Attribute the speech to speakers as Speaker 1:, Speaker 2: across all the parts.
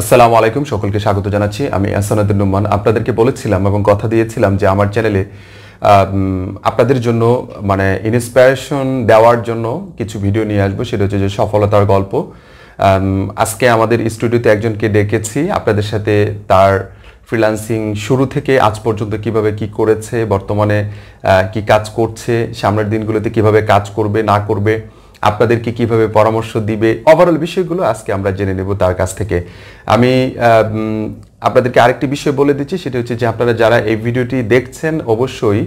Speaker 1: আসসালামু আলাইকুম সকলকে স্বাগত জানাচ্ছি আমি আসানাদুর রহমান আপনাদেরকে বলেছিলাম এবং কথা দিয়েছিলাম যে আমার চ্যানেলে আপনাদের জন্য মানে ইন্সপিরেশন দেওয়ার জন্য কিছু ভিডিও নিয়ে আসবো সেটা হচ্ছে যে সফলতার গল্প আজকে আমাদের স্টুডিওতে একজনকে ডেকেছি আপনাদের সাথে তার ফ্রিল্যান্সিং শুরু থেকে আজ পর্যন্ত কিভাবে কি করেছে বর্তমানে কি কাজ করছে সামনের দিনগুলোতে কিভাবে কাজ করবে না করবে আপনাদেরকে কিভাবে পরামর্শ দিবে ওভারঅল বিষয়গুলো আজকে আমরা জেনে নেব তার কাছ থেকে আমি আপনাদেরকে আরেকটি বিষয় বলে দিচ্ছি সেটা হচ্ছে যে আপনারা যারা এই ভিডিওটি দেখছেন অবশ্যই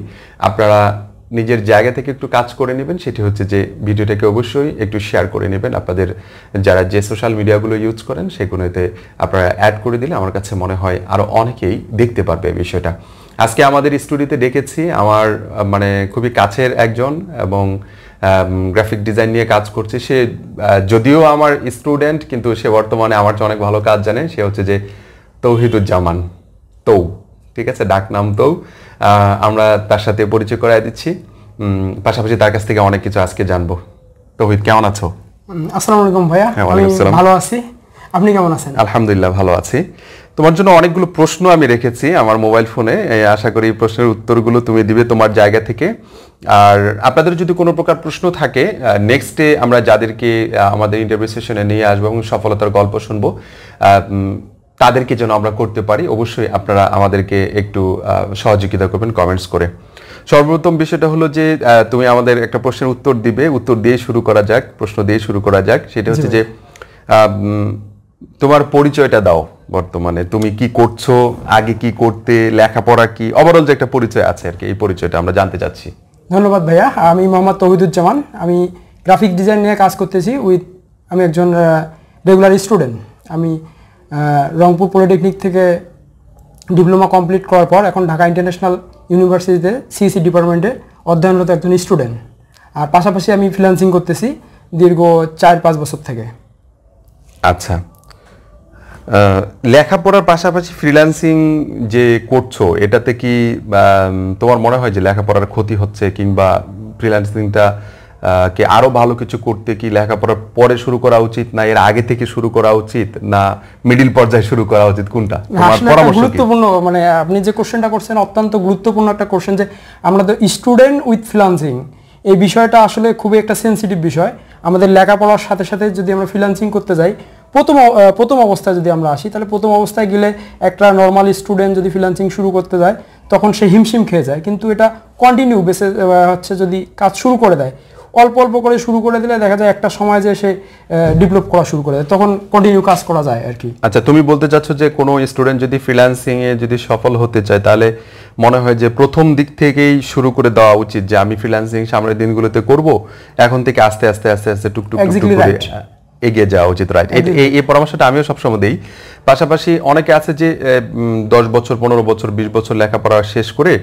Speaker 1: আপনারা নিজের জায়গা থেকে একটু কাজ করে নেবেন সেটি হচ্ছে যে ভিডিওটাকে অবশ্যই একটু শেয়ার করে নেবেন আপনাদের যারা যে সোশ্যাল মিডিয়াগুলো ইউজ করেন সেগুলোতে আপনারা অ্যাড করে দিলে আমার কাছে মনে হয় আরও অনেকেই দেখতে পারবে বিষয়টা আজকে আমাদের স্টুডিওতে ডেকেছি আমার মানে খুবই কাছের একজন এবং গ্রাফিক ডিজাইন নিয়ে কাজ করছে সে যদিও আমার স্টুডেন্ট কিন্তু সে বর্তমানে আমার চেয়ে অনেক ভালো কাজ জানে সে হচ্ছে যে তৌহিদুজ্জামান তৌ ঠিক আছে ডাক নাম তৌ আমরা তার সাথে পরিচয় করাই দিচ্ছি পাশাপাশি তার কাছ থেকে অনেক কিছু আজকে জানবো তৌহিদ কেমন আছো
Speaker 2: আসসালামু আলাইকুম ভাইয়া হ্যাঁ, ভালো আছি আপনি কেমন আছেন
Speaker 1: আলহামদুলিল্লাহ ভালো আছি তোমার জন্য অনেকগুলো প্রশ্ন আমি রেখেছি আমার মোবাইল ফোনে আশা করি প্রশ্নের উত্তরগুলো তুমি দিবে তোমার জায়গা থেকে আর আপনাদের যদি কোনো প্রকার প্রশ্ন থাকে নেক্সট ডে আমরা যাদেরকে আমাদের ইন্টারভিউ সেশনে নিয়ে আসবো এবং সফলতার গল্প শুনবো তাদেরকে যেন আমরা করতে পারি অবশ্যই আপনারা আমাদেরকে একটু সহযোগিতা করবেন কমেন্টস করে সর্বপ্রথম বিষয়টা হলো যে তুমি আমাদের একটা প্রশ্নের উত্তর দিবে উত্তর দিয়ে শুরু করা যাক প্রশ্ন দিয়ে শুরু করা যাক সেটা হচ্ছে যে তোমার পরিচয়টা দাও বর্তমানে তুমি কি করছো আগে কি করতে লেখাপড়া কি ওভারঅল যে একটা পরিচয় আছে আর কি এই পরিচয়টা আমরা জানতে চাচ্ছি
Speaker 2: ধন্যবাদ ভাইয়া আমি মোহাম্মদ তহিদুজ্জামান আমি গ্রাফিক ডিজাইন নিয়ে কাজ করতেছি উইথ আমি একজন রেগুলার স্টুডেন্ট আমি রংপুর পলিটেকনিক থেকে ডিপ্লোমা কমপ্লিট করার পর এখন ঢাকা ইন্টারন্যাশনাল ইউনিভার্সিটিতে সিসি ডিপার্টমেন্টে অধ্যয়নরত একজন স্টুডেন্ট আর পাশাপাশি আমি ফ্রিল্যান্সিং করতেছি দীর্ঘ চার পাঁচ বছর থেকে
Speaker 1: আচ্ছা লেখাপড়ার পাশাপাশি ফ্রিল্যান্সিং যে করছো এটাতে কি তোমার মনে হয় যে লেখাপড়ার ক্ষতি হচ্ছে কিংবা ফ্রিল্যান্সিংটা কে আরও ভালো কিছু করতে কি লেখাপড়ার পরে শুরু করা উচিত না এর আগে থেকে শুরু করা উচিত না মিডিল পর্যায়ে শুরু করা উচিত কোনটা গুরুত্বপূর্ণ
Speaker 2: মানে আপনি যে কোশ্চেনটা করছেন অত্যন্ত গুরুত্বপূর্ণ একটা কোশ্চেন যে আমরা তো স্টুডেন্ট উইথ ফ্রিল্যান্সিং এই বিষয়টা আসলে খুবই একটা সেন্সিটিভ বিষয় আমাদের লেখাপড়ার সাথে সাথে যদি আমরা ফ্রিল্যান্সিং করতে যাই প্রথম প্রথম অবস্থায় যদি আমরা আসি তাহলে প্রথম অবস্থায় গেলে একটা নর্মাল স্টুডেন্ট যদি ফ্রিলান্সিং শুরু করতে যায় তখন সে হিমশিম খেয়ে যায় কিন্তু এটা কন্টিনিউ বেসে হচ্ছে যদি কাজ শুরু করে দেয় অল্প অল্প করে শুরু করে দিলে দেখা যায় একটা সময় যে সে ডেভেলপ করা শুরু করে দেয় তখন কন্টিনিউ কাজ করা যায় আর কি
Speaker 1: আচ্ছা তুমি বলতে চাচ্ছ যে কোনো স্টুডেন্ট যদি ফ্রিল্যান্সিং এ যদি সফল হতে চায় তাহলে মনে হয় যে প্রথম দিক থেকেই শুরু করে দেওয়া উচিত যে আমি ফ্রিল্যান্সিং সামনের দিনগুলোতে করব এখন থেকে আস্তে আস্তে আস্তে আস্তে টুকটুক করে এগিয়ে যাওয়া উচিত রাইট এই পরামর্শটা আমিও সবসময় দিই পাশাপাশি অনেকে আছে যে দশ বছর পনেরো বছর বিশ বছর লেখাপড়া শেষ করে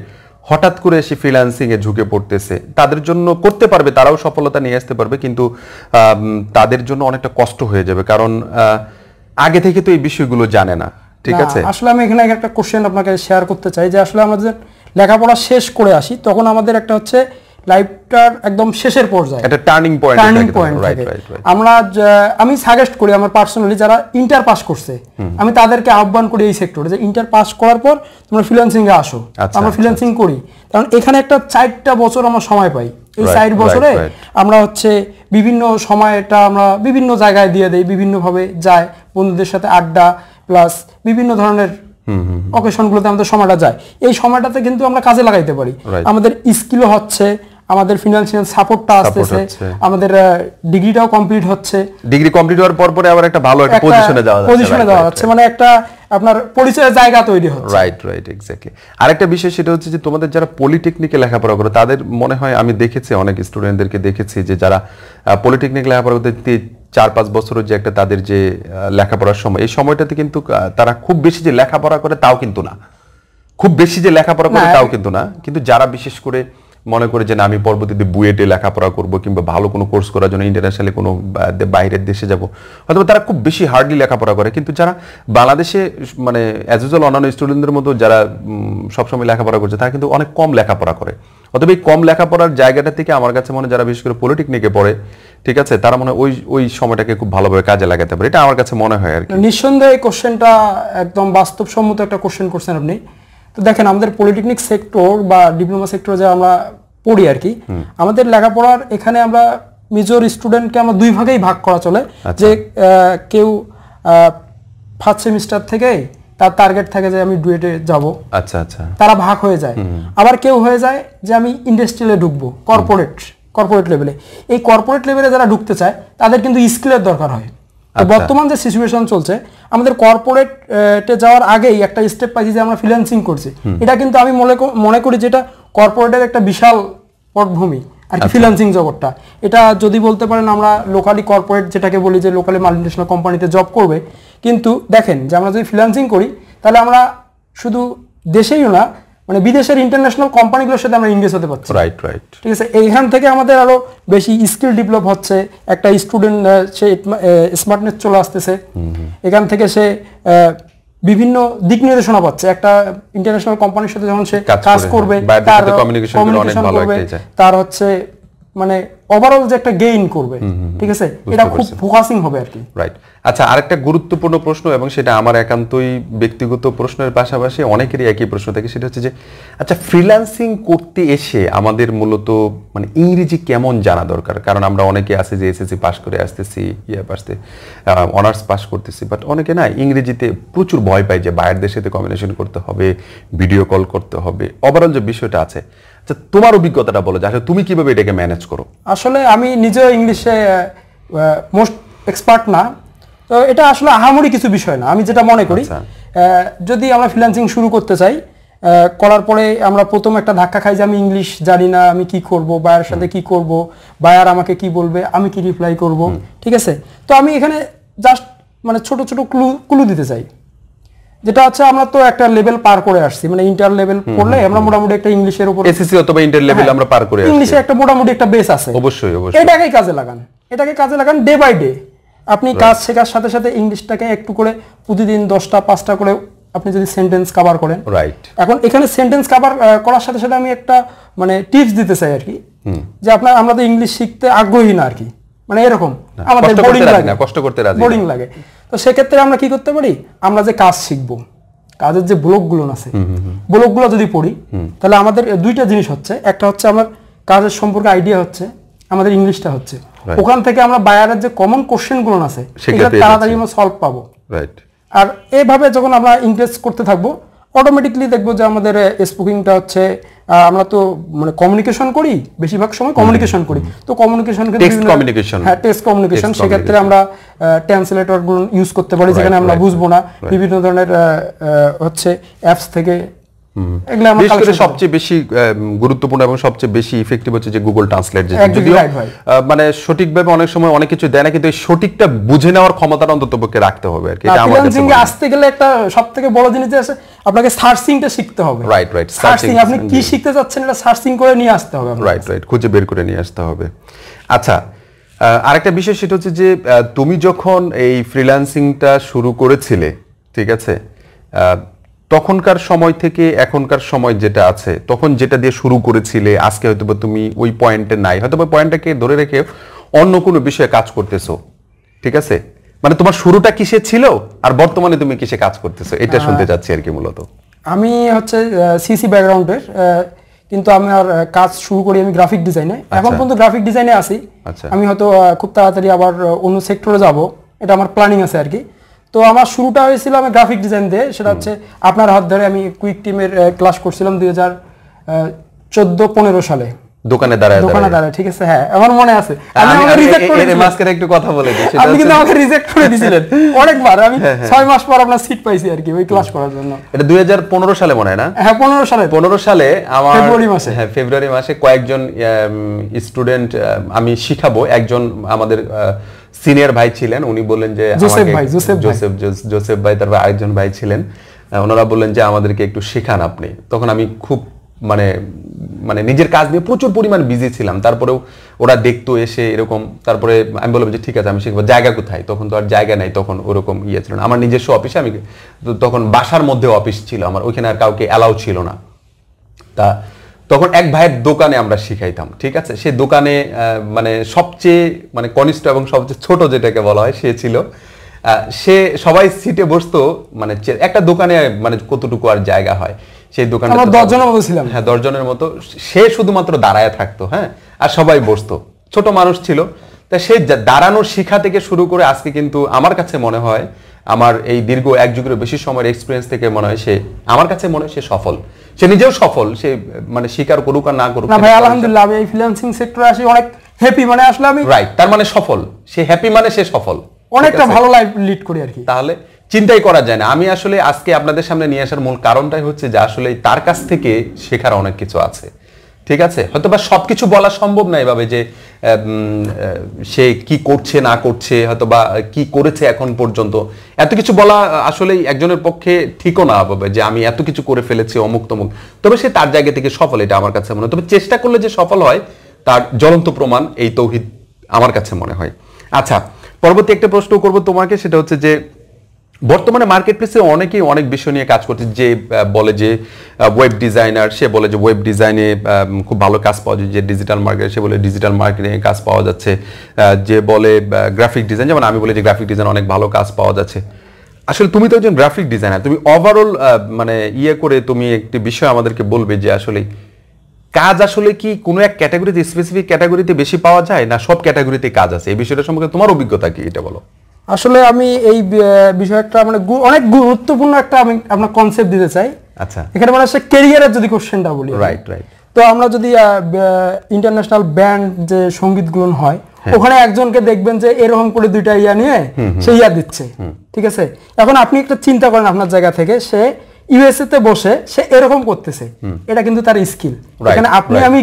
Speaker 1: হঠাৎ করে এসে ফ্রিল্যান্সিং এ ঝুঁকে পড়তেছে তাদের জন্য করতে পারবে তারাও সফলতা নিয়ে আসতে পারবে কিন্তু তাদের জন্য অনেকটা কষ্ট হয়ে যাবে কারণ আগে থেকে তো এই বিষয়গুলো জানে না ঠিক আছে
Speaker 2: আসলে আমি এখানে একটা কোশ্চেন আপনাকে শেয়ার করতে চাই যে আসলে আমাদের লেখাপড়া শেষ করে আসি তখন আমাদের একটা হচ্ছে লাইফটার একদম শেষের পর্যায়ে একটা টার্নিং পয়েন্ট টার্নিং পয়েন্ট আমরা আমি সাজেস্ট করি আমার পার্সোনালি যারা ইন্টার পাস করছে আমি তাদেরকে আহ্বান করি এই সেক্টরে যে ইন্টার পাস করার পর তোমরা ফ্রিল্যান্সিং এ আসো আচ্ছা, আমরা ফ্রিল্যান্সিং আচ্ছা, আচ্ছা। করি কারণ এখানে একটা চারটা বছর আমরা সময় পাই এই চার বছরে আমরা হচ্ছে বিভিন্ন সময়টা আমরা বিভিন্ন জায়গায় দিয়ে দেই বিভিন্নভাবে যায় বন্ধুদের সাথে আড্ডা প্লাস বিভিন্ন ধরনের অকেশনগুলোতে আমাদের সময়টা যায় এই সময়টাতে কিন্তু আমরা কাজে লাগাইতে পারি আমাদের স্কিলও হচ্ছে আমাদের ফিনান্সিয়াল সাপোর্টটা আসতেছে আমাদের ডিগ্রিটাও কমপ্লিট হচ্ছে
Speaker 1: ডিগ্রি কমপ্লিট হওয়ার পর পরে আবার একটা ভালো একটা পজিশনে যাওয়া যাচ্ছে পজিশনে যাওয়া
Speaker 2: যাচ্ছে মানে একটা আপনার পরিচয়ের জায়গা তৈরি হচ্ছে
Speaker 1: রাইট রাইট এক্স্যাক্টলি আরেকটা বিষয় সেটা হচ্ছে যে তোমাদের যারা পলিটেকনিকে লেখাপড়া করে তাদের মনে হয় আমি দেখেছি অনেক স্টুডেন্টদেরকে দেখেছি যে যারা পলিটেকনিক লেখাপড়া করতে চার পাঁচ বছরের যে একটা তাদের যে লেখাপড়ার সময় এই সময়টাতে কিন্তু তারা খুব বেশি যে লেখাপড়া করে তাও কিন্তু না খুব বেশি যে লেখাপড়া করে তাও কিন্তু না কিন্তু যারা বিশেষ করে মনে করে যে না আমি পরবর্তীতে বুয়েটে লেখাপড়া করবো কিংবা ভালো কোনো কোর্স করার জন্য ইন্টারন্যাশনালি কোনো বাইরের দেশে যাব হয়তো তারা খুব বেশি হার্ডলি লেখাপড়া করে কিন্তু যারা বাংলাদেশে মানে অ্যাজ ইউজুয়াল অন্যান্য স্টুডেন্টদের মতো যারা সবসময় লেখাপড়া করছে তারা কিন্তু অনেক কম লেখাপড়া করে অতএব এই কম লেখাপড়ার জায়গাটা থেকে আমার কাছে মনে যারা বিশেষ করে পলিটেকনিকে পড়ে ঠিক আছে তারা মনে ওই ওই সময়টাকে খুব ভালোভাবে কাজে লাগাতে পারে এটা আমার কাছে মনে হয় আর কি
Speaker 2: নিঃসন্দেহে এই কোশ্চেনটা একদম বাস্তবসম্মত একটা কোশ্চেন করছেন আপনি তো দেখেন আমাদের পলিটেকনিক সেক্টর বা ডিপ্লোমা সেক্টর যা আমরা পড়ি আর কি আমাদের লেখাপড়ার এখানে আমরা মেজর স্টুডেন্টকে আমরা দুই ভাগেই ভাগ করা চলে আচ্ছা। যে কেউ ফার্স্ট সেমিস্টার থেকে তার টার্গেট থাকে যে আমি ডুয়েটে যাব আচ্ছা আচ্ছা তারা ভাগ হয়ে যায় আবার কেউ হয়ে যায় যে আমি ইন্ডাস্ট্রিয়ালে ঢুকবো কর্পোরেট কর্পোরেট লেভেলে এই কর্পোরেট লেভেলে যারা ঢুকতে চায় তাদের কিন্তু স্কিলের দরকার হয় আচ্ছা। বর্তমান যে সিচুয়েশন চলছে আমাদের কর্পোরেটে যাওয়ার আগেই একটা স্টেপ পাইছি যে আমরা ফ্রিল্যান্সিং করছি এটা কিন্তু আমি মনে করি যেটা কর্পোরেটের একটা বিশাল পটভূমি আর কি ফ্রিল্যান্সিং আচ্ছা। জগৎটা এটা যদি বলতে পারেন আমরা লোকালি কর্পোরেট যেটাকে বলি যে লোকালি মাল্টিনেশনাল কোম্পানিতে জব করবে কিন্তু দেখেন যে আমরা যদি ফ্রিল্যান্সিং করি তাহলে আমরা শুধু দেশেই না মানে বিদেশের ইন্টারন্যাশনাল কোম্পানিগুলোর সাথে আমরা ইংগেজ হতে পারছি রাইট রাইট ঠিক আছে এইখান থেকে আমাদের আরো বেশি স্কিল ডেভেলপ হচ্ছে একটা স্টুডেন্ট সে স্মার্টনেস চলে আসতেছে এখান থেকে সে বিভিন্ন দিক নির্দেশনা পাচ্ছে একটা ইন্টারন্যাশনাল কোম্পানির সাথে যখন সে কাজ করবে হ্যাঁ। তার কমিউনিকেশন করবে ইয়ে। তার হচ্ছে মানে ওভারঅল যে একটা গেইন করবে ঠিক আছে এটা খুব ফোকাসিং হবে আর কি
Speaker 1: রাইট আচ্ছা আরেকটা গুরুত্বপূর্ণ প্রশ্ন এবং সেটা আমার একান্তই ব্যক্তিগত প্রশ্নের পাশাপাশি অনেকেরই একই প্রশ্ন থাকে সেটা হচ্ছে যে আচ্ছা ফ্রিল্যান্সিং করতে এসে আমাদের মূলত মানে ইংরেজি কেমন জানা দরকার কারণ আমরা অনেকে আছে যে এসএসসি পাস করে আসতেছি ইয়ে পাসতে অনার্স পাস করতেছি বাট অনেকে না ইংরেজিতে প্রচুর ভয় পায় যে বাইরের দেশেতে কমিউনিকেশন করতে হবে ভিডিও কল করতে হবে ওভারঅল যে বিষয়টা আছে যে তোমার অভিজ্ঞতাটা বলো যে আসলে তুমি কিভাবে এটাকে ম্যানেজ করো
Speaker 2: আসলে আমি নিজে ইংলিশে মোস্ট এক্সপার্ট না তো এটা আসলে আহামরি কিছু বিষয় না আমি যেটা মনে করি আচ্ছা। যদি আমরা ফ্রিল্যান্সিং শুরু করতে চাই করার পরে আমরা প্রথম একটা ধাক্কা খাই যে আমি ইংলিশ জানি না আমি কি করব বায়ার সাথে কি করব বায়ার আমাকে কি বলবে আমি কি রিপ্লাই করব ঠিক আছে তো আমি এখানে জাস্ট মানে ছোট ছোট ক্লু ক্লু দিতে চাই যেটা আছে আমরা তো একটা লেভেল পার করে আসছি মানে ইন্টার লেভেল করলে আমরা মোটামুটি একটা ইংলিশের উপর এসএসসি
Speaker 1: অথবা ইন্টার হ্যাঁ, লেভেল আমরা পার করে আসছি ইংলিশে একটা মোটামুটি একটা বেস আছে অবশ্যই অবশ্যই এটাকে
Speaker 2: কাজে লাগান এটাকে কাজে লাগান ডে বাই ডে আপনি কাজ শেখার সাথে সাথে ইংলিশটাকে একটু করে প্রতিদিন 10টা 5টা করে আপনি যদি সেন্টেন্স কভার করেন রাইট এখন এখানে সেন্টেন্স কভার করার সাথে সাথে আমি একটা মানে টিপস দিতে চাই আর কি যে আপনারা আমরা তো ইংলিশ শিখতে আগ্রহী না আর কি মানে এরকম আমাদের বোরিং লাগে
Speaker 1: কষ্ট করতে রাজি বোরিং লাগে
Speaker 2: তো সেক্ষেত্রে আমরা কি করতে পারি আমরা যে কাজ শিখব কাজের যে ব্লকগুলো আছে ব্লকগুলো যদি পড়ি তাহলে আমাদের দুইটা জিনিস হচ্ছে একটা হচ্ছে আমার কাজের সম্পর্কে আইডিয়া হচ্ছে আমাদের ইংলিশটা হচ্ছে ওখান থেকে আমরা বায়ারের যে কমন কোশ্চেনগুলো আছে সেগুলো তাড়াতাড়ি আমরা সলভ পাবো রাইট আর এভাবে যখন আমরা ইনক্রেজ করতে থাকবো অটোমেটিকলি দেখবো যে আমাদের স্পোকিংটা হচ্ছে আমরা তো মানে কমিউনিকেশন করি বেশিরভাগ সময় কমিউনিকেশন করি তো কমিউনিকেশন কমিউনিকেশন হ্যাঁ টেক্সট কমিউনিকেশন সেক্ষেত্রে আমরা ট্রান্সলেটরগুলো ইউজ করতে পারি যেখানে আমরা বুঝবো না বিভিন্ন ধরনের হচ্ছে অ্যাপস থেকে বিশেষ সবচেয়ে
Speaker 1: বেশি গুরুত্বপূর্ণ এবং সবচেয়ে বেশি ইফেক্টিভ হচ্ছে যে গুগল ট্রান্সলেট যদিও মানে সঠিকভাবে অনেক সময় অনেক কিছু দেয় না কিন্তু এই সঠিকটা বুঝে নেওয়ার রাখতে হবে আর কি এটা
Speaker 2: আসতে গেলে একটা সবথেকে বড় জিনিস যে আছে আপনাকে সার্চিংটা শিখতে হবে রাইট রাইট সার্চিং আপনি কি শিখতে যাচ্ছেন এটা সার্চিং করে নিয়ে আসতে হবে
Speaker 1: রাইট রাইট খুঁজে বের করে নিয়ে আসতে হবে আচ্ছা আরেকটা বিষয় সেটা হচ্ছে যে তুমি যখন এই ফ্রিল্যান্সিংটা শুরু করেছিলে ঠিক আছে তখনকার সময় থেকে এখনকার সময় যেটা আছে তখন যেটা দিয়ে শুরু করেছিলে আজকে হয়তো তুমি ওই পয়েন্টে নাই হয়তো পয়েন্টটাকে ধরে রেখে অন্য কোনো বিষয়ে কাজ করতেছো ঠিক আছে মানে তোমার শুরুটা কিসে ছিল আর বর্তমানে তুমি কিসে কাজ করতেছো এটা শুনতে চাচ্ছি আর কি মূলত
Speaker 2: আমি হচ্ছে সিসি ব্যাকগ্রাউন্ডের কিন্তু আমার কাজ শুরু করি আমি গ্রাফিক আচ্ছা। ডিজাইনে এখন পর্যন্ত গ্রাফিক ডিজাইনে আছি আচ্ছা। আমি হয়তো খুব তাড়াতাড়ি আবার অন্য সেক্টরে যাব এটা আমার প্ল্যানিং আছে আর কি তো আমার শুরুটা হয়েছিল আমি গ্রাফিক ডিজাইন দিয়ে সেটা হচ্ছে আপনার হাত ধরে আমি কুইক টিমের ক্লাস করছিলাম দুই হাজার চোদ্দ পনেরো সালে
Speaker 1: দোকানে দাঁড়ায় দোকানে
Speaker 2: দাঁড়ায় ঠিক আছে হ্যাঁ আমার মনে আছে হ্যাঁ, আমি আমাকে রিজেক্ট করে মাস্কের
Speaker 1: একটু কথা বলে আপনি কিন্তু আমাকে রিজেক্ট করে দিয়েছিলেন হ্যাঁ, হ্যাঁ। অনেকবার আমি ছয়
Speaker 2: মাস পর আপনার সিট পাইছি আর কি ওই ক্লাস করার জন্য
Speaker 1: এটা সালে মনে হয় না
Speaker 2: হ্যাঁ পনেরো সালে পনেরো সালে
Speaker 1: আমার ফেব্রুয়ারি মাসে হ্যাঁ ফেব্রুয়ারি মাসে কয়েকজন স্টুডেন্ট আমি শিখাবো একজন আমাদের সিনিয়র ভাই ছিলেন উনি বললেন যে জোসেফ ভাই জোসেফ জোসেফ জোসেফ ভাই তারপর আরেকজন ভাই ছিলেন ওনারা বললেন যে আমাদেরকে একটু শেখান আপনি তখন আমি খুব মানে মানে নিজের কাজ নিয়ে প্রচুর পরিমাণ বিজি ছিলাম তারপরেও ওরা দেখতো এসে এরকম তারপরে আমি বললাম যে ঠিক আছে আমি শিখবো জায়গা কোথায় তখন তো আর জায়গা নাই তখন ওরকম ইয়ে ছিল না আমার নিজস্ব অফিসে আমি তখন বাসার মধ্যে অফিস ছিল আমার ওইখানে আর কাউকে অ্যালাউ ছিল না তা তখন এক ভাইয়ের দোকানে আমরা শিখাইতাম ঠিক আছে সে দোকানে মানে সবচেয়ে মানে কনিষ্ঠ এবং সবচেয়ে ছোট যেটাকে বলা হয় সে ছিল সে সবাই সিটে বসতো মানে একটা দোকানে মানে কতটুকু আর জায়গা হয় সেই দোকানে দশজনের মতো ছিলাম হ্যাঁ দশজনের মতো সে শুধুমাত্র দাঁড়ায় থাকতো হ্যাঁ আর সবাই বসতো ছোট মানুষ ছিল তা সে দাঁড়ানোর শিখা থেকে শুরু করে আজকে কিন্তু আমার কাছে মনে হয় আমার এই দীর্ঘ এক যুগের বেশি সময়ের এক্সপিরিয়েন্স থেকে মনে হয় সে আমার কাছে মনে হয় সে সফল সে নিজেও সফল সে মানে স্বীকার করুক আর না করুক না ভাই আলহামদুলিল্লাহ
Speaker 2: আমি এই ফ্রিল্যান্সিং সেক্টরে আসি অনেক হ্যাপি মানে আসলে আমি রাইট
Speaker 1: তার মানে সফল সে হ্যাপি মানে সে সফল অনেকটা ভালো
Speaker 2: লাইফ লিড করি আর কি
Speaker 1: তাহলে চিন্তাই করা যায় না আমি আসলে আজকে আপনাদের সামনে নিয়ে আসার মূল কারণটাই হচ্ছে যে আসলে তার কাছ থেকে শেখার অনেক কিছু আছে ঠিক আছে হয়তো বা সব কিছু বলা সম্ভব না এভাবে যে সে কি করছে না করছে হয়তো বা কি করেছে এখন পর্যন্ত এত কিছু বলা আসলে একজনের পক্ষে ঠিকও না হবে যে আমি এত কিছু করে ফেলেছি অমুক তমুক তবে সে তার জায়গা থেকে সফল এটা আমার কাছে মনে হয় তবে চেষ্টা করলে যে সফল হয় তার জ্বলন্ত প্রমাণ এই তৌহিদ আমার কাছে মনে হয় আচ্ছা পরবর্তী একটা প্রশ্ন করব তোমাকে সেটা হচ্ছে যে বর্তমানে মার্কেট প্লেসে অনেকেই অনেক বিষয় নিয়ে কাজ করছে যে বলে যে ওয়েব ডিজাইনার সে বলে যে ওয়েব ডিজাইনে খুব ভালো কাজ পাওয়া যায় যে ডিজিটাল মার্কেট সে বলে ডিজিটাল মার্কেটিংয়ে কাজ পাওয়া যাচ্ছে যে বলে গ্রাফিক ডিজাইন যেমন আমি বলি যে গ্রাফিক ডিজাইন অনেক ভালো কাজ পাওয়া যাচ্ছে আসলে তুমি তো একজন গ্রাফিক ডিজাইনার তুমি ওভারঅল মানে ইয়ে করে তুমি একটি বিষয় আমাদেরকে বলবে যে আসলে কাজ আসলে কি কোনো এক ক্যাটাগরিতে স্পেসিফিক ক্যাটাগরিতে বেশি পাওয়া যায় না সব ক্যাটাগরিতে কাজ আছে এই বিষয়টা সম্পর্কে তোমার অভিজ্ঞতা কি এটা বলো
Speaker 2: আসলে আমি এই বিষয়টা মানে অনেক গুরুত্বপূর্ণ একটা আমি আপনার কনসেপ্ট দিতে চাই আচ্ছা এখানে মানে সে ক্যারিয়ারের যদি কোশ্চেনটা বলি রাইট রাইট তো আমরা যদি ইন্টারন্যাশনাল ব্যান্ড যে সঙ্গীত গুণ হয় হ্যাঁ। ওখানে একজনকে দেখবেন যে এরকম করে দুইটা ইয়া নিয়ে সে ইয়া দিচ্ছে ঠিক আছে এখন আপনি একটা চিন্তা করেন আপনার জায়গা থেকে সে ইউএসএ তে বসে সে এরকম করতেছে এটা কিন্তু তার স্কিল এখানে আপনি আমি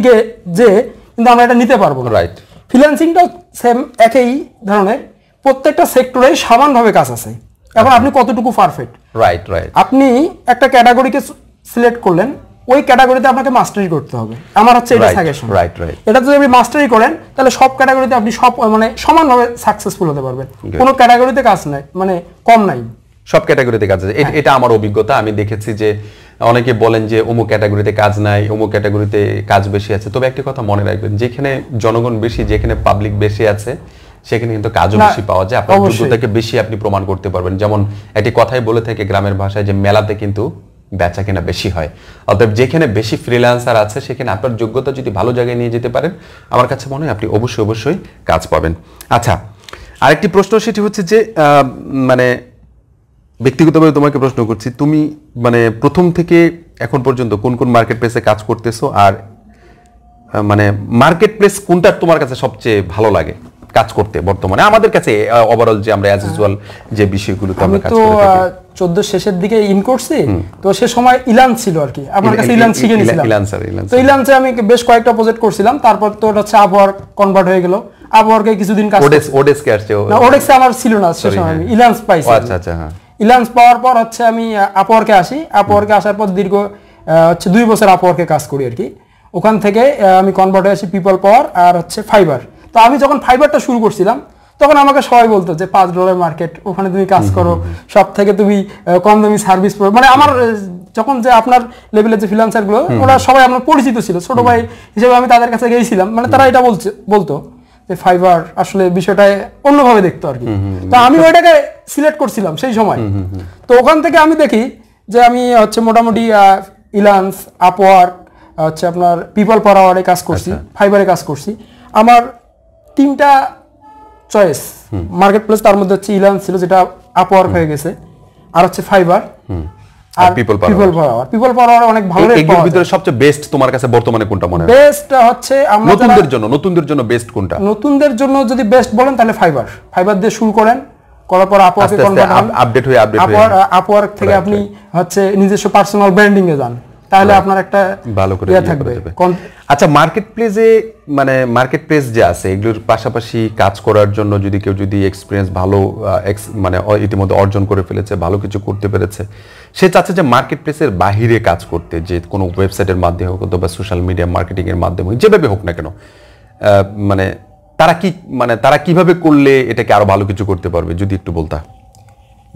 Speaker 2: যে কিন্তু আমরা এটা নিতে পারবো রাইট ফ্রিল্যান্সিংটাও সেম একই ধরনের প্রত্যেকটা সেক্টরে সমানভাবে কাজ আছে এখন আপনি কতটুকু পারফেক্ট রাইট রাইট আপনি একটা ক্যাটাগরিকে সিলেক্ট করলেন ওই ক্যাটাগরিতে আপনাকে মাস্টারি করতে হবে আমার হচ্ছে এটা সাজেশন রাইট রাইট এটা যদি আপনি মাস্টারি করেন তাহলে সব ক্যাটাগরিতে আপনি সব মানে সমানভাবে সাকসেসফুল হতে পারবেন কোনো ক্যাটাগরিতে কাজ নাই মানে কম নাই
Speaker 1: সব ক্যাটাগরিতে কাজ আছে হ্যাঁ। এটা আমার অভিজ্ঞতা আমি দেখেছি যে অনেকে বলেন যে অমুক ক্যাটাগরিতে কাজ নাই অমুক ক্যাটাগরিতে কাজ বেশি আছে তবে একটি কথা মনে রাখবেন যেখানে জনগণ বেশি যেখানে পাবলিক বেশি আছে সেখানে কিন্তু কাজও বেশি পাওয়া যায় আপনার যোগ্যতাকে বেশি আপনি প্রমাণ করতে পারবেন যেমন একটি কথাই বলে থাকে গ্রামের ভাষায় যে মেলাতে কিন্তু বেচা কেনা বেশি হয় অর্থাৎ যেখানে বেশি ফ্রিল্যান্সার আছে সেখানে আপনার যোগ্যতা যদি ভালো জায়গায় নিয়ে যেতে পারেন আমার কাছে মনে হয় আপনি অবশ্যই অবশ্যই কাজ পাবেন আচ্ছা আরেকটি প্রশ্ন সেটি হচ্ছে যে মানে ব্যক্তিগতভাবে তোমাকে প্রশ্ন করছি তুমি মানে প্রথম থেকে এখন পর্যন্ত কোন কোন মার্কেট প্লেসে কাজ করতেছো আর মানে মার্কেট প্লেস কোনটা তোমার কাছে সবচেয়ে ভালো লাগে কাজ করতে বর্তমানে আমাদের কাছে ওভারঅল যে আমরা অ্যাজ ইউজুয়াল যে বিষয়গুলো তো আমরা কাজ করে থাকি
Speaker 2: 14 শেষের দিকে ইন করছি তো সে সময় ইলান ছিল আর কি আমার কাছে ইলান শিখে নিয়েছিলাম ইলান স্যার ইলান তো ইলান স্যার আমি বেশ কয়েকটা প্রজেক্ট করছিলাম তারপর তো ওটা হচ্ছে আপওয়ার্ক কনভার্ট হয়ে গেল আপওয়ার্কে কিছুদিন কাজ ওডেস
Speaker 1: ওডেস কে আসছে না ওডেস আমার ছিল না সে সময় আমি হ্যাঁ। ইলান্স পাইছি আচ্ছা আচ্ছা হ্যাঁ
Speaker 2: ইলান্স পাওয়ার পর হচ্ছে আমি আপওয়ার্কে আসি আপওয়ার্কে আসার পর দীর্ঘ হচ্ছে দুই বছর আপওয়ার্কে কাজ করি আর কি ওখান থেকে আমি কনভার্ট হয়ে আসি পিপল পাওয়ার আর হচ্ছে ফাইবার তো আমি যখন ফাইবারটা শুরু করছিলাম তখন আমাকে সবাই বলতো যে পাঁচ ডলার মার্কেট ওখানে তুমি কাজ করো সব থেকে তুমি কম দামি সার্ভিস পাবো মানে আমার যখন যে আপনার লেভেলের যে ফ্রিলান্সারগুলো ওরা সবাই আমার পরিচিত ছিল ছোট ভাই হিসেবে আমি তাদের কাছে গিয়েছিলাম মানে তারা এটা বলছে বলতো যে ফাইবার আসলে বিষয়টায় অন্যভাবে দেখতো আর কি তো আমি ওইটাকে সিলেক্ট করছিলাম সেই সময় তো ওখান থেকে আমি দেখি যে আমি হচ্ছে মোটামুটি ইলান্স আপওয়ার হচ্ছে আপনার পিপল পাওয়ারে কাজ করছি ফাইবারে আচ্ছা। কাজ করছি আমার তিনটা চয়েস মার্কেট প্লেস তার মধ্যে হচ্ছে ইলান ছিল যেটা আপওয়ার্ক হয়ে গেছে আর হচ্ছে ফাইবার
Speaker 1: আর পিপল পাওয়ার
Speaker 2: পিপল পাওয়ার অনেক ভালো
Speaker 1: ভিতরে সবচেয়ে বেস্ট তোমার কাছে বর্তমানে কোনটা মনে হয়
Speaker 2: বেস্ট হচ্ছে আমরা নতুনদের
Speaker 1: জন্য নতুনদের জন্য বেস্ট কোনটা
Speaker 2: নতুনদের জন্য যদি বেস্ট বলেন তাহলে ফাইবার ফাইবার দিয়ে শুরু করেন করার পর কনভার্ট
Speaker 1: আপডেট হয়ে আপডেট হয়ে
Speaker 2: আপওয়ার্ক থেকে আপনি হচ্ছে নিজস্ব পার্সোনাল ব্র্যান্ডিং এ যান তাহলে আপনার একটা ভালো করে ইয়ে ইয়ে থাকবে
Speaker 1: আচ্ছা মার্কেট প্লেসে মানে মার্কেট প্লেস যে আছে এগুলোর পাশাপাশি কাজ করার জন্য যদি কেউ যদি এক্সপিরিয়েন্স ভালো মানে ইতিমধ্যে অর্জন করে ফেলেছে ভালো কিছু করতে পেরেছে সে চাচ্ছে যে মার্কেট প্লেসের বাহিরে কাজ করতে যে কোনো ওয়েবসাইটের মাধ্যমে হোক অথবা সোশ্যাল মিডিয়া মার্কেটিংয়ের মাধ্যমে হোক যেভাবে হোক না কেন মানে তারা কি মানে তারা কিভাবে করলে এটাকে আরো ভালো কিছু করতে পারবে যদি একটু বলতা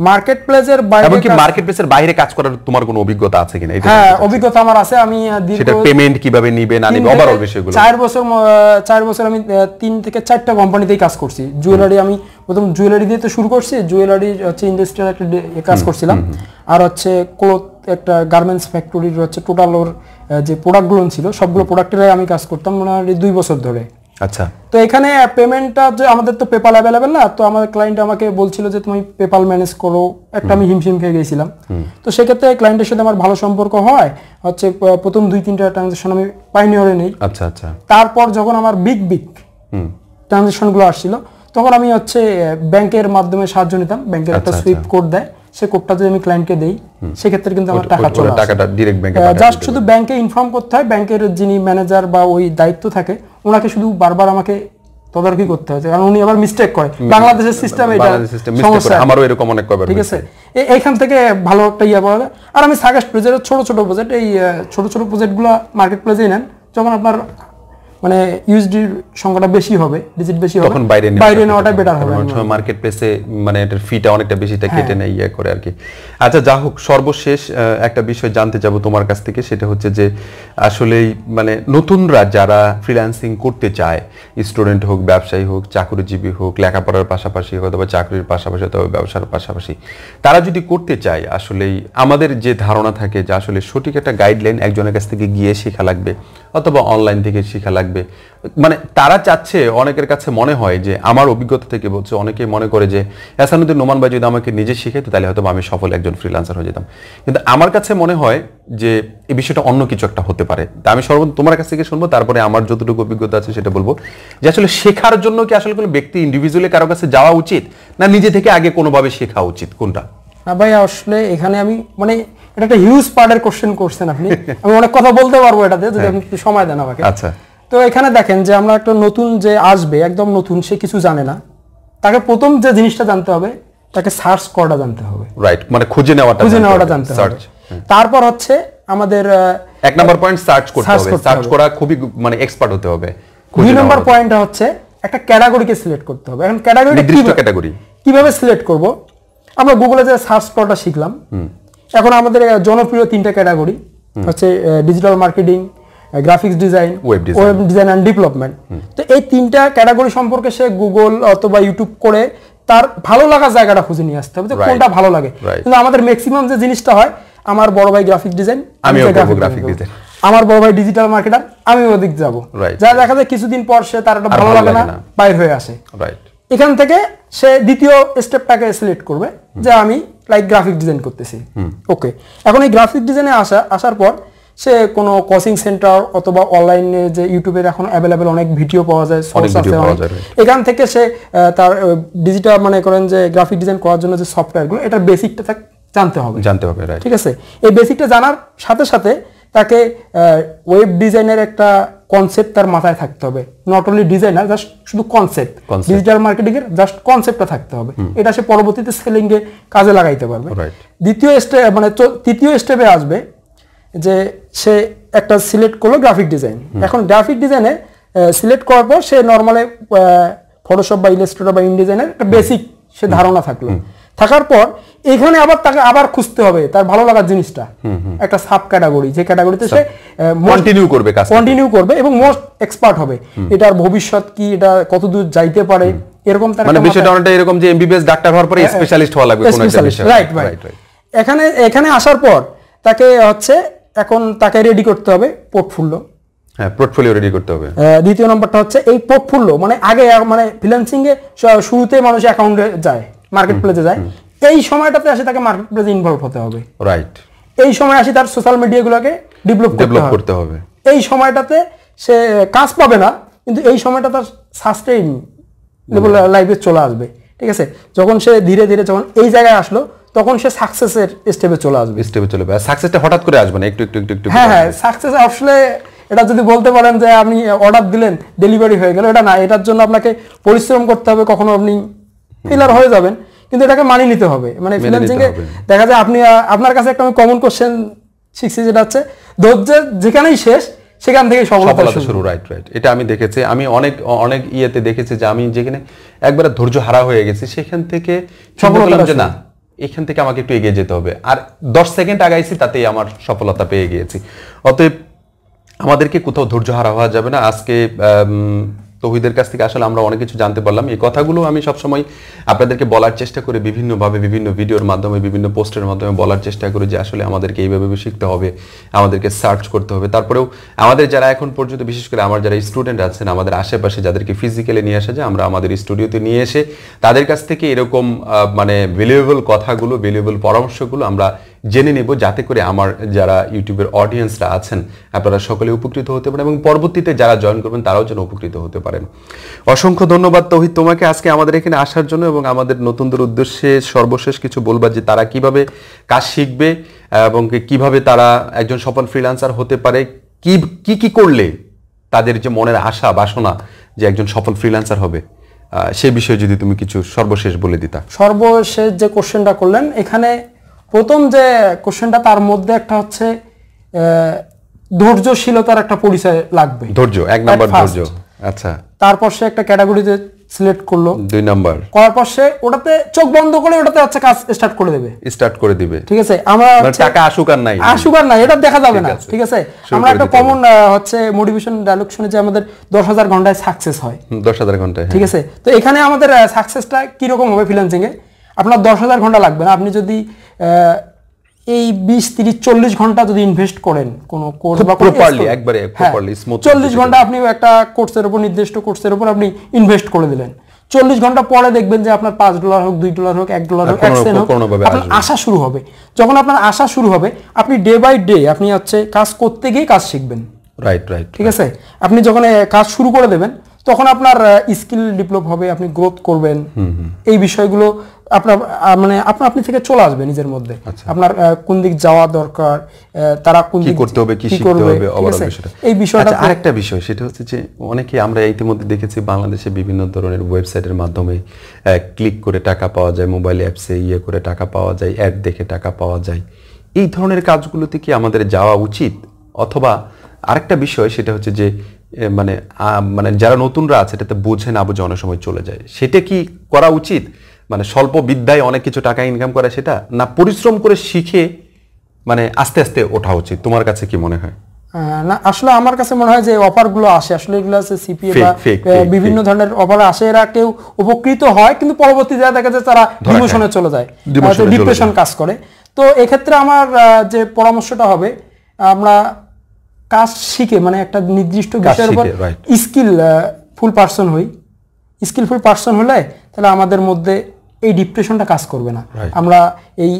Speaker 2: মার্কেট প্লেসের বাইরে মার্কেট
Speaker 1: প্লেসের বাইরে কাজ করার তোমার কোনো অভিজ্ঞতা আছে কিনা হ্যাঁ
Speaker 2: অভিজ্ঞতা আমার আছে আমি সেটা পেমেন্ট
Speaker 1: কিভাবে নিবে না নিবে ওভারঅল বিষয়গুলো চার
Speaker 2: বছর চার বছর আমি তিন থেকে চারটা কোম্পানিতেই কাজ করছি জুয়েলারি আমি প্রথম জুয়েলারি দিয়ে তো শুরু করছি জুয়েলারি হচ্ছে ইন্ডাস্ট্রিয়াল একটা কাজ করছিলাম আর হচ্ছে ক্লোথ একটা গার্মেন্টস ফ্যাক্টরির হচ্ছে টোটাল ওর যে প্রোডাক্টগুলো ছিল সবগুলো প্রোডাক্টের আমি কাজ করতাম মোটামুটি দুই বছর ধরে আচ্ছা তো এখানে পেমেন্টটা যে আমাদের তো পেপাল অ্যাভেলেবেল না তো আমার ক্লায়েন্ট আমাকে বলছিল যে তুমি পেপাল ম্যানেজ করো একটা আমি হিমশিম খেয়ে গেছিলাম তো সেক্ষেত্রে ক্লায়েন্টের সাথে আমার ভালো সম্পর্ক হয় হচ্ছে প্রথম দুই তিনটা ট্রানজেকশন আমি পাইনিয়রে নেই আচ্ছা আচ্ছা তারপর যখন আমার বিগ বিগ ট্রানজেকশনগুলো আসছিল তখন আমি হচ্ছে ব্যাংকের মাধ্যমে সাহায্য নিতাম ব্যাংকের একটা সুইপ আচ্ছা, কোড আচ্ছা। দেয় সে কোডটা যদি আমি ক্লায়েন্টকে দেই সেক্ষেত্রে কিন্তু আমার টাকা চলে টাকাটা
Speaker 1: ডাইরেক্ট ব্যাংকে জাস্ট
Speaker 2: শুধু ব্যাংকে ইনফর্ম করতে হয় ব্যাংকের যিনি ম্যানেজার বা ওই দায়িত্ব থাকে ওনাকে শুধু বারবার আমাকে তদারকি করতে হয়েছে কারণ উনি আবার মিস্টেক করে বাংলাদেশের সিস্টেম এটা সমস্যা আমারও এরকম
Speaker 1: অনেক কবার ঠিক আছে
Speaker 2: এইখান থেকে ভালো একটা ইয়ে পাওয়া আর আমি সাজেস্ট প্রজেক্টের ছোট ছোট প্রজেক্ট এই ছোট ছোট প্রজেক্টগুলো মার্কেট প্লেসেই নেন যখন আপনার মানে ইউএসডির সংখ্যাটা বেশি হবে ডিজিট বেশি হবে তখন বাইরে বাইরে নেওয়াটা বেটার হবে অনেক সময়
Speaker 1: মার্কেট প্লেসে মানে এটার ফিটা অনেকটা বেশি বেশিটা কেটে হ্যাঁ। নেয় ইয়া করে আর কি আচ্ছা যা হোক সর্বশেষ একটা বিষয় জানতে যাব তোমার কাছ থেকে সেটা হচ্ছে যে আসলে মানে নতুনরা যারা ফ্রিল্যান্সিং করতে চায় স্টুডেন্ট হোক ব্যবসায়ী হোক চাকরিজীবী হোক লেখাপড়ার পাশাপাশি হোক অথবা চাকরির পাশাপাশি অথবা ব্যবসার পাশাপাশি তারা যদি করতে চায় আসলে আমাদের যে ধারণা থাকে যে আসলে সঠিক একটা গাইডলাইন একজনের কাছ থেকে গিয়ে শেখা লাগবে অথবা অনলাইন থেকে শেখা লাগবে থাকবে মানে তারা চাচ্ছে অনেকের কাছে মনে হয় যে আমার অভিজ্ঞতা থেকে বলছে অনেকে মনে করে যে এসানুদ্দিন নোমান ভাই যদি আমাকে নিজে শিখাইতো তাহলে হয়তো আমি সফল একজন ফ্রিলান্সার হয়ে যেতাম কিন্তু আমার কাছে মনে হয় যে এই বিষয়টা অন্য কিছু একটা হতে পারে তা আমি সর্ব তোমার কাছ থেকে শুনবো তারপরে আমার যতটুকু অভিজ্ঞতা আছে সেটা বলবো যে আসলে শেখার জন্য কি আসলে কোনো ব্যক্তি ইন্ডিভিজুয়ালি কারো কাছে যাওয়া উচিত না নিজে থেকে আগে কোনোভাবে শেখা উচিত কোনটা
Speaker 2: না ভাই আসলে এখানে আমি মানে এটা একটা হিউজ পার্টের কোশ্চেন করছেন আপনি আমি অনেক কথা বলতে পারবো এটাতে যদি হ্যাঁ। আপনি সময় দেন আমাকে আচ্ছা তো এখানে দেখেন যে আমরা একটা নতুন যে আসবে একদম নতুন সে কিছু জানে না তাকে প্রথম যে জিনিসটা জানতে হবে তাকে সার্চ করাটা জানতে হবে
Speaker 1: রাইট মানে খুঁজে নেওয়াটা খুঁজে নেওয়াটা জানতে হবে
Speaker 2: তারপর হচ্ছে আমাদের এক নাম্বার
Speaker 1: পয়েন্ট সার্চ করতে হবে সার্চ করা খুবই মানে এক্সপার্ট হতে হবে
Speaker 2: দুই নাম্বার পয়েন্টটা হচ্ছে একটা ক্যাটাগরিকে সিলেক্ট করতে হবে এখন ক্যাটাগরি নির্দিষ্ট ক্যাটাগরি কিভাবে সিলেক্ট করব আমরা গুগলে যে সার্চ করাটা শিখলাম এখন আমাদের জনপ্রিয় তিনটা ক্যাটাগরি হচ্ছে digital marketing graphics design web design and development তো এই তিনটা ক্যাটাগরি সম্পর্কে সে গুগল অথবা ইউটিউব করে তার ভালো লাগা জায়গাটা খুঁজে নিয়ে আসতে হবে যে কোনটা ভালো লাগে কিন্তু আমাদের ম্যাক্সিমাম যে জিনিসটা হয় আমার বড় ভাই গ্রাফিক ডিজাইন আমি গ্রাফিক ডিজাইন আমার বড় ভাই ডিজিটাল মার্কেটার আমি ওদিক যাব যা দেখা যায় কিছুদিন পর সে তার একটা ভালো লাগে না বাইর হয়ে আসে এখান থেকে সে দ্বিতীয় স্টেপটাকে সিলেক্ট করবে যে আমি লাইক গ্রাফিক ডিজাইন করতেছি ওকে এখন এই গ্রাফিক ডিজাইনে আসা আসার পর সে কোনো কোচিং সেন্টার অথবা অনলাইনে যে ইউটিউবে এখন অ্যাভেলেবেল অনেক ভিডিও পাওয়া যায় সোর্স আছে এখান থেকে সে তার ডিজিটাল মানে করেন যে গ্রাফিক ডিজাইন করার জন্য যে সফটওয়্যারগুলো এটার বেসিকটা জানতে হবে
Speaker 1: জানতে হবে ঠিক
Speaker 2: আছে এই বেসিকটা জানার সাথে সাথে তাকে ওয়েব ডিজাইনের একটা কনসেপ্ট তার মাথায় থাকতে হবে নট অনলি ডিজাইনার জাস্ট শুধু কনসেপ্ট ডিজিটাল মার্কেটিং এর জাস্ট কনসেপ্টটা থাকতে হবে এটা সে পরবর্তীতে সেলিং এ কাজে লাগাইতে পারবে দ্বিতীয় স্টেপ মানে তৃতীয় স্টেপে আসবে যে সে একটা সিলেক্ট করলো গ্রাফিক ডিজাইন এখন গ্রাফিক ডিজাইনে সিলেক্ট করার পর সে নর্মালে ফটোশপ বা ইলাস্ট্রেটর বা ইনডিজাইনের একটা বেসিক সে ধারণা থাকলো থাকার পর এখানে আবার তাকে আবার খুঁজতে হবে তার ভালো লাগার জিনিসটা একটা সাব ক্যাটাগরি যে ক্যাটাগরিতে সে কন্টিনিউ করবে কন্টিনিউ করবে এবং মোস্ট এক্সপার্ট হবে এটার ভবিষ্যৎ কি এটা কতদূর যাইতে পারে এরকম তার মানে বিষয়টা অনেকটা
Speaker 1: এরকম যে এমবিবিএস ডাক্তার হওয়ার পরে স্পেশালিস্ট হ্যাঁ, হ্যাঁ। হওয়া লাগবে কোন একটা বিষয় রাইট রাইট
Speaker 2: এখানে এখানে আসার পর তাকে হচ্ছে এখন তাকে রেডি করতে হবে পোর্টফোলিও
Speaker 1: হ্যাঁ পোর্টফোলিও রেডি করতে হবে
Speaker 2: দ্বিতীয় নম্বরটা হচ্ছে এই পোর্টফোলিও মানে আগে মানে ফ্রিল্যান্সিং এ শুরুতে মানুষ অ্যাকাউন্টে যায় মার্কেট প্লেসে যায় এই সময়টাতে আসে তাকে মার্কেট প্লেসে ইনভলভ হতে হবে রাইট এই সময় আসে তার সোশ্যাল মিডিয়াগুলোকে ডেভেলপ করতে হবে এই সময়টাতে সে কাজ পাবে না কিন্তু এই সময়টা তার সাস্টেইন লাইফে চলে আসবে ঠিক আছে যখন সে ধীরে ধীরে যখন এই জায়গায় আসলো তখন সে সাকসেসের স্টেপে চলে আসবে
Speaker 1: স্টেপে চলে আসবে সাকসেসটা হঠাৎ করে আসবে না একটু একটু একটু একটু হ্যাঁ
Speaker 2: হ্যাঁ সাকসেস আসলে এটা যদি বলতে পারেন যে আপনি অর্ডার দিলেন ডেলিভারি হয়ে গেল এটা না এটার জন্য আপনাকে পরিশ্রম করতে হবে কখনো আপনি ফেলার হয়ে যাবেন কিন্তু এটাকে মানিয়ে নিতে হবে মানে ফ্রিল্যান্সিং এ দেখা যায় আপনি আপনার কাছে একটা আমি কমন কোশ্চেন শিখছি যেটা হচ্ছে ধৈর্যের যেখানেই শেষ সেখান থেকে সফলতা শুরু
Speaker 1: রাইট রাইট এটা আমি দেখেছি আমি অনেক অনেক ইয়েতে দেখেছি যে আমি যেখানে একবার ধৈর্য হারা হয়ে গেছি সেখান থেকে সফলতা না এখান থেকে আমাকে একটু এগিয়ে যেতে হবে আর দশ সেকেন্ড আগাইছি তাতেই আমার সফলতা পেয়ে গিয়েছি অতএব আমাদেরকে কোথাও ধৈর্য হারা হওয়া যাবে না আজকে তহিদের কাছ থেকে আসলে আমরা অনেক কিছু জানতে পারলাম এই কথাগুলো আমি সবসময় আপনাদেরকে বলার চেষ্টা করে বিভিন্নভাবে বিভিন্ন ভিডিওর মাধ্যমে বিভিন্ন পোস্টের মাধ্যমে বলার চেষ্টা করি যে আসলে আমাদেরকে এইভাবে শিখতে হবে আমাদেরকে সার্চ করতে হবে তারপরেও আমাদের যারা এখন পর্যন্ত বিশেষ করে আমার যারা স্টুডেন্ট আছেন আমাদের আশেপাশে যাদেরকে ফিজিক্যালি নিয়ে আসা যায় আমরা আমাদের স্টুডিওতে নিয়ে এসে তাদের কাছ থেকে এরকম মানে ভ্যালুয়েবল কথাগুলো ভ্যালুয়েবল পরামর্শগুলো আমরা জেনে নেব যাতে করে আমার যারা ইউটিউবের অডিয়েন্সরা আছেন আপনারা সকলে উপকৃত হতে পারেন এবং পরবর্তীতে যারা জয়েন করবেন তারাও যেন উপকৃত হতে পারেন অসংখ্য ধন্যবাদ তহিত তোমাকে আজকে আমাদের এখানে আসার জন্য এবং আমাদের নতুনদের উদ্দেশ্যে সর্বশেষ কিছু বলবার যে তারা কিভাবে কাজ শিখবে এবং কিভাবে তারা একজন সফল ফ্রিলান্সার হতে পারে কি কি কি করলে তাদের যে মনের আশা বাসনা যে একজন সফল ফ্রিলান্সার হবে সে বিষয়ে যদি তুমি কিছু সর্বশেষ বলে দিতা
Speaker 2: সর্বশেষ যে কোশ্চেনটা করলেন এখানে প্রথম যে কোশ্চেনটা তার মধ্যে একটা হচ্ছে ধৈর্যশীলতার একটা পরিচয় লাগবে ধৈর্য এক নাম্বার ধৈর্য আচ্ছা তারপর সে একটা ক্যাটাগরিতে সিলেক্ট করলো দুই নাম্বার করার পর সে ওটাতে চোখ বন্ধ করে ওটাতে আচ্ছা কাজ স্টার্ট করে দেবে
Speaker 1: স্টার্ট করে দিবে ঠিক আছে আমরা মানে টাকা আসুক আর নাই আসুক
Speaker 2: আর নাই এটা দেখা যাবে না ঠিক আছে আমরা একটা কমন হচ্ছে মোটিভেশন ডায়লগ শুনে যে আমাদের 10000 ঘন্টায় সাকসেস হয়
Speaker 1: 10000 ঘন্টায় ঠিক হ্যাঁ।
Speaker 2: আছে তো এখানে আমাদের সাকসেসটা কি রকম হবে ফ্রিল্যান্সিং এ আপনার দশ হাজার ঘন্টা লাগবে না আপনি যদি এই বিশ তিরিশ চল্লিশ ঘন্টা যদি ইনভেস্ট করেন কোনো কোর্স বা প্রপারলি
Speaker 1: একবারে হ্যাঁ, চল্লিশ ঘন্টা
Speaker 2: আপনি একটা কোর্সের উপর নির্দিষ্ট কোর্সের উপর আপনি ইনভেস্ট করে দিলেন চল্লিশ ঘন্টা পরে দেখবেন যে আপনার পাঁচ ডলার হোক দুই ডলার হোক এক ডলার হোক আপনার আশা শুরু হবে যখন আপনার আশা শুরু হবে আপনি ডে বাই ডে আপনি হচ্ছে কাজ করতে গিয়ে কাজ শিখবেন রাইট রাইট ঠিক আছে আপনি যখন কাজ শুরু করে দেবেন তখন আপনার স্কিল ডেভেলপ হবে আপনি গ্রোথ করবেন এই বিষয়গুলো আপনার মানে আপনার আপনি থেকে চলে আসবে নিজের মধ্যে আচ্ছা। আপনার কোন দিক যাওয়া দরকার তারা কোন দিক করতে হবে কি শিখতে হবে এই বিষয়টা আচ্ছা, আরেকটা
Speaker 1: বিষয় সেটা হচ্ছে যে অনেকে আমরা ইতিমধ্যে দেখেছি বাংলাদেশে বিভিন্ন ধরনের ওয়েবসাইটের মাধ্যমে ক্লিক করে টাকা পাওয়া যায় মোবাইল অ্যাপসে ইয়ে করে টাকা পাওয়া যায় অ্যাড দেখে টাকা পাওয়া যায় এই ধরনের কাজগুলোতে কি আমাদের যাওয়া উচিত অথবা আরেকটা বিষয় সেটা হচ্ছে যে মানে মানে যারা নতুনরা আছে সেটাতে বোঝে না বোঝে অনেক সময় চলে যায় সেটা কি করা উচিত মানে স্বল্প বিদ্যায় অনেক কিছু টাকা ইনকাম করে সেটা না পরিশ্রম করে শিখে মানে আস্তে আস্তে ওঠা উচিত তোমার কাছে কি মনে হয়
Speaker 2: না আসলে আমার কাছে মনে হয় যে অফার গুলো আসে আসলে এগুলো আছে সিপিএ বা বিভিন্ন ধরনের অফার আসে এরা কেউ উপকৃত হয় কিন্তু পরবর্তীতে দেখা যায় তারা ডিমোশনে চলে যায় ডিপ্রেশন কাজ করে তো এক্ষেত্রে আমার যে পরামর্শটা হবে আমরা কাজ শিখে মানে একটা নির্দিষ্ট বিষয়ের উপর স্কিল ফুল পার্সন হই স্কিলফুল পার্সন হলে তাহলে আমাদের মধ্যে এই ডিপ্রেশনটা কাজ করবে না আমরা এই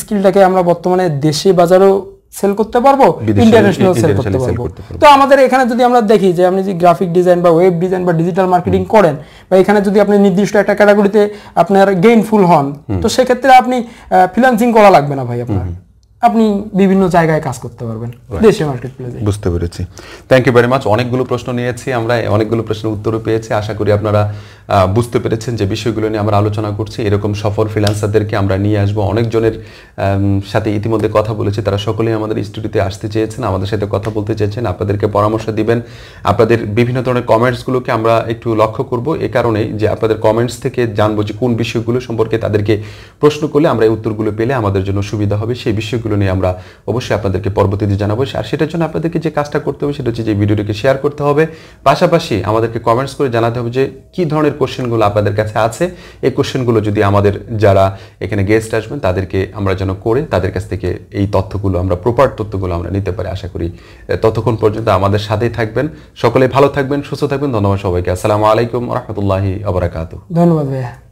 Speaker 2: স্কিলটাকে আমরা বর্তমানে দেশে বাজারেও সেল করতে পারবো ইন্টারন্যাশনাল সেল করতে পারবো তো আমাদের এখানে যদি আমরা দেখি যে আপনি যে গ্রাফিক ডিজাইন বা ওয়েব ডিজাইন বা ডিজিটাল মার্কেটিং করেন বা এখানে যদি আপনি নির্দিষ্ট একটা ক্যাটাগরিতে আপনার গেইনফুল হন তো সেক্ষেত্রে আপনি ফিলান্সিং করা লাগবে না ভাই আপনার আপনি বিভিন্ন জায়গায় কাজ করতে পারবেন দেশে মার্কেট প্লেসে
Speaker 1: বুঝতে পেরেছি থ্যাংক ইউ ভেরি মাচ অনেকগুলো প্রশ্ন নিয়েছি আমরা অনেকগুলো প্রশ্নের উত্তর পেয়েছি আশা করি আপনারা বুঝতে পেরেছেন যে বিষয়গুলো নিয়ে আমরা আলোচনা করছি এরকম সফল ফ্রিল্যান্সারদেরকে আমরা নিয়ে আসবো অনেকজনের সাথে ইতিমধ্যে কথা বলেছি তারা সকলেই আমাদের স্টুডিওতে আসতে চেয়েছেন আমাদের সাথে কথা বলতে চেয়েছেন আপনাদেরকে পরামর্শ দিবেন আপনাদের বিভিন্ন ধরনের কমেন্টসগুলোকে আমরা একটু লক্ষ্য করব এ কারণেই যে আপনাদের কমেন্টস থেকে জানবো যে কোন বিষয়গুলো সম্পর্কে তাদেরকে প্রশ্ন করলে আমরা এই উত্তরগুলো পেলে আমাদের জন্য সুবিধা হবে সেই বিষয়গুলো সেগুলো নিয়ে আমরা অবশ্যই আপনাদেরকে পরবর্তীতে জানাবো আর সেটার জন্য আপনাদেরকে যে কাজটা করতে হবে সেটা হচ্ছে যে ভিডিওটিকে শেয়ার করতে হবে পাশাপাশি আমাদেরকে কমেন্টস করে জানাতে হবে যে কী ধরনের কোশ্চেনগুলো আপনাদের কাছে আছে এই কোশ্চেনগুলো যদি আমাদের যারা এখানে গেস্ট আসবেন তাদেরকে আমরা যেন করে তাদের কাছ থেকে এই তথ্যগুলো আমরা প্রপার তথ্যগুলো আমরা নিতে পারি আশা করি ততক্ষণ পর্যন্ত আমাদের সাথেই থাকবেন সকলে ভালো থাকবেন সুস্থ থাকবেন ধন্যবাদ সবাইকে আসসালামু আলাইকুম রহমতুল্লাহি আবরাকাত
Speaker 2: ধন্যবাদ ভাইয়া